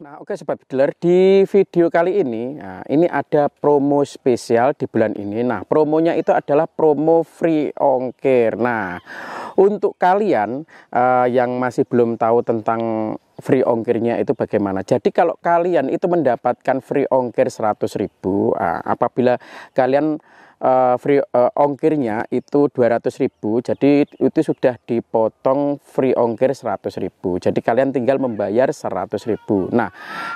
Nah, oke okay, sobat Bidler, di video kali ini, nah, ini ada promo spesial di bulan ini. Nah, promonya itu adalah promo free ongkir. Nah, untuk kalian uh, yang masih belum tahu tentang free ongkirnya itu bagaimana. Jadi kalau kalian itu mendapatkan free ongkir 100.000, uh, ah, apabila kalian uh, free uh, ongkirnya itu 200.000 jadi itu sudah dipotong free ongkir 100.000 jadi kalian tinggal membayar 100.000 nah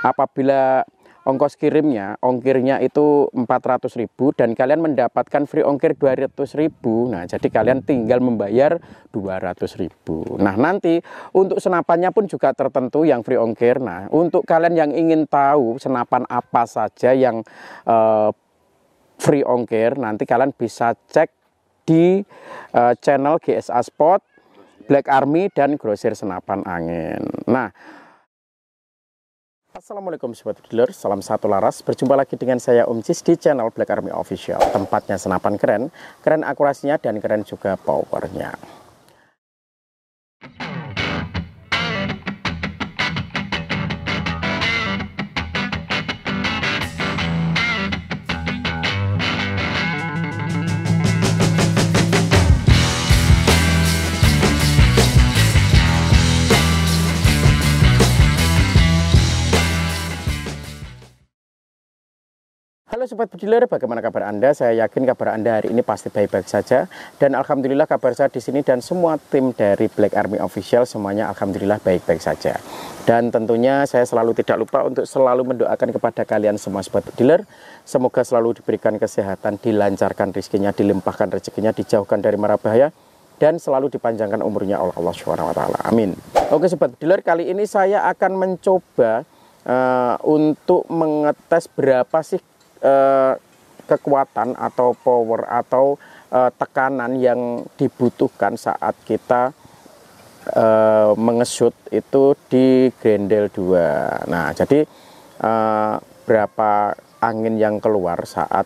apabila ongkos kirimnya ongkirnya itu 400.000 dan kalian mendapatkan free ongkir 200.000 nah jadi kalian tinggal membayar 200.000 nah nanti untuk senapannya pun juga tertentu yang free ongkir nah untuk kalian yang ingin tahu senapan apa saja yang uh, free ongkir nanti kalian bisa cek di uh, channel GSA Spot, Black Army dan Grosir Senapan Angin. Nah, Assalamualaikum sobat dealer, salam satu laras. Berjumpa lagi dengan saya Om Cis di channel Black Army Official. Tempatnya senapan keren, keren akurasinya dan keren juga powernya. Halo Sobat Bediler, bagaimana kabar Anda? Saya yakin kabar Anda hari ini pasti baik-baik saja. Dan Alhamdulillah kabar saya di sini dan semua tim dari Black Army Official semuanya Alhamdulillah baik-baik saja. Dan tentunya saya selalu tidak lupa untuk selalu mendoakan kepada kalian semua Sobat Bediler. Semoga selalu diberikan kesehatan, dilancarkan rezekinya, dilimpahkan rezekinya, dijauhkan dari marah bahaya dan selalu dipanjangkan umurnya oleh Allah Swt. Amin. Oke sobat Bediler, kali ini saya akan mencoba uh, untuk mengetes berapa sih eh, kekuatan atau power atau eh, tekanan yang dibutuhkan saat kita eh, mengesut itu di grendel 2 nah jadi eh, berapa angin yang keluar saat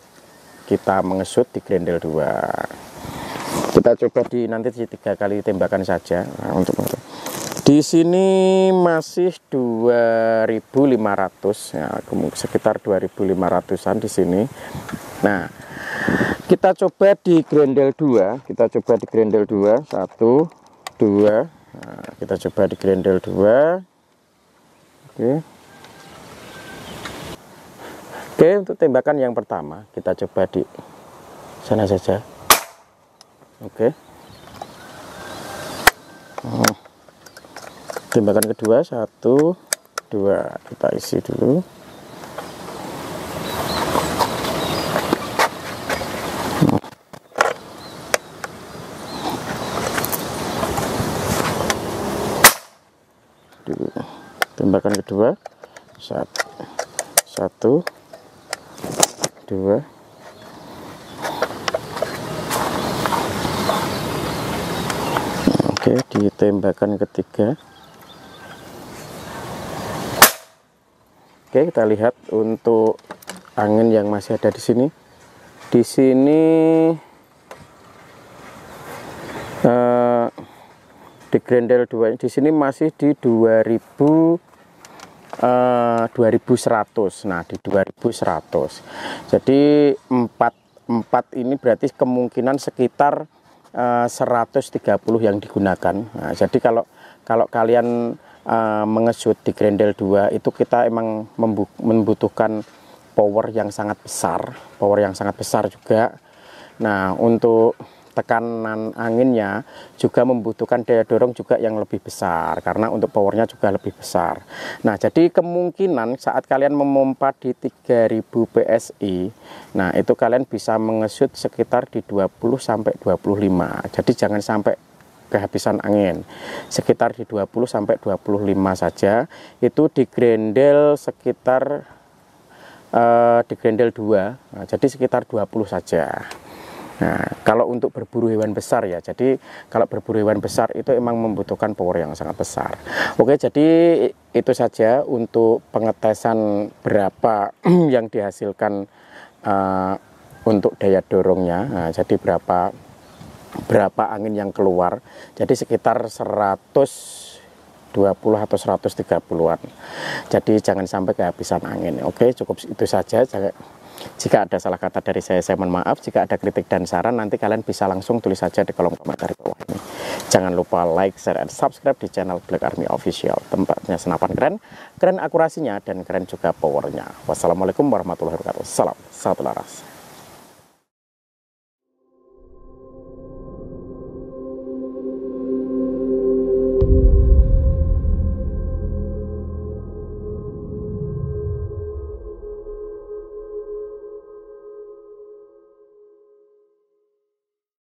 kita mengesut di grendel 2 kita coba di nanti tiga kali tembakan saja nah, untuk, untuk di sini masih 2.500 ya, sekitar 2.500-an di sini. Nah, kita coba di grendel 2, kita coba di grendel 2, 1 2. Nah, kita coba di grendel 2. Oke. Oke, untuk tembakan yang pertama kita coba di sana saja. Oke. Oh tembakan kedua satu dua kita isi dulu tembakan kedua satu satu dua oke di tembakan ketiga Oke, kita lihat untuk angin yang masih ada di sini. Di sini eh, di Grendel 2 di sini masih di 2000 eh, 2100. Nah, di 2100. Jadi 4 4 ini berarti kemungkinan sekitar eh, 130 yang digunakan. Nah, jadi kalau kalau kalian uh, eh, mengesut di Grendel 2 itu kita emang membutuhkan power yang sangat besar, power yang sangat besar juga. Nah, untuk tekanan anginnya juga membutuhkan daya dorong juga yang lebih besar karena untuk powernya juga lebih besar. Nah, jadi kemungkinan saat kalian memompa di 3000 PSI, nah itu kalian bisa mengesut sekitar di 20 sampai 25. Jadi jangan sampai kehabisan angin sekitar di 20 sampai 25 saja itu di grendel sekitar eh, di grendel 2 nah, jadi sekitar 20 saja Nah, kalau untuk berburu hewan besar ya, jadi kalau berburu hewan besar itu emang membutuhkan power yang sangat besar. Oke, jadi itu saja untuk pengetesan berapa yang dihasilkan uh, untuk daya dorongnya. Nah, jadi berapa berapa angin yang keluar jadi sekitar 100 120 atau 130-an. Jadi jangan sampai kehabisan angin. Oke, cukup itu saja. Jika ada salah kata dari saya, saya mohon maaf. Jika ada kritik dan saran, nanti kalian bisa langsung tulis saja di kolom komentar di bawah ini. Jangan lupa like, share, dan subscribe di channel Black Army Official. Tempatnya senapan keren, keren akurasinya, dan keren juga powernya. Wassalamualaikum warahmatullahi wabarakatuh. Salam, satu laras.